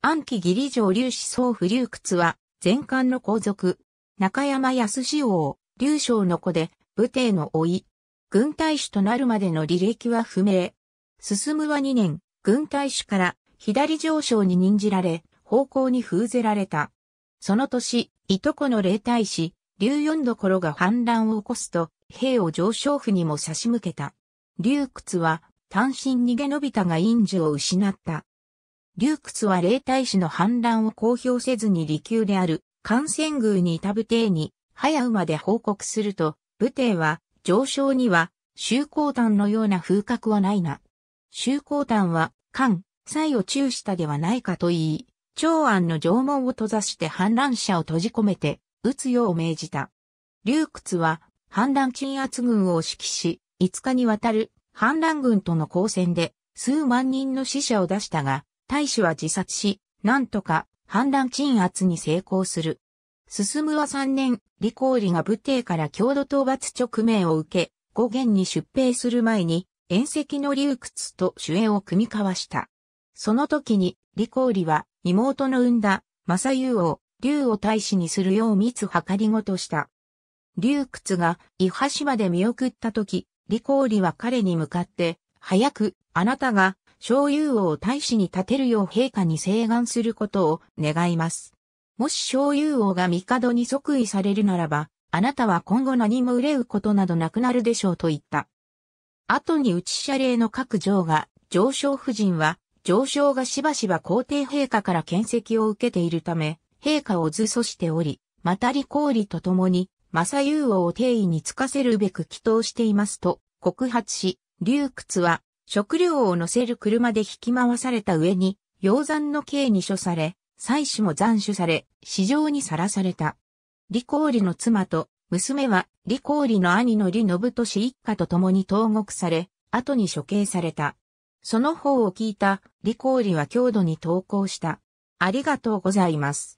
安記義理城劉子宗府劉屈は、前漢の皇族、中山康志王、劉将の子で、武帝の老い。軍隊主となるまでの履歴は不明。進むは2年、軍隊主から左上昇に任じられ、方向に封ぜられた。その年、いとこの霊大使、劉四どころが反乱を起こすと、兵を上昇府にも差し向けた。劉屈は、単身逃げ延びたが院女を失った。竜屈は霊体師の反乱を公表せずに利休である、関仙宮にいた武帝に、早馬で報告すると、武帝は、上昇には、周行丹のような風格はないな。周行丹は、関、蔡を中したではないかと言い、長安の城門を閉ざして反乱者を閉じ込めて、撃つよう命じた。竜屈は、反乱鎮圧軍を指揮し、5日にわたる反乱軍との交戦で、数万人の死者を出したが、大使は自殺し、なんとか反乱鎮圧に成功する。進むは3年、李光理が武帝から郷土討伐直命を受け、五元に出兵する前に、遠石の流屈と主演を組み交わした。その時に、李光理は妹の産んだ、正雄を、竜を大使にするよう密計りごとした。竜屈が、伊波島で見送った時、李光理は彼に向かって、早く、あなたが、小遊王を大使に立てるよう陛下に請願することを願います。もし小遊王が帝に即位されるならば、あなたは今後何も憂うことなどなくなるでしょうと言った。後に内謝礼の各城が、上昇夫人は、上昇がしばしば皇帝陛下から見責を受けているため、陛下を図祖しており、また利氷と共に、正雄王を帝位につかせるべく祈祷していますと告発し、竜屈は食料を乗せる車で引き回された上に、溶山の刑に処され、妻子も斬首され、市場にさらされた。李光理の妻と娘は李光理の兄の李信俊一家と共に投獄され、後に処刑された。その方を聞いた李光理は郷土に投稿した。ありがとうございます。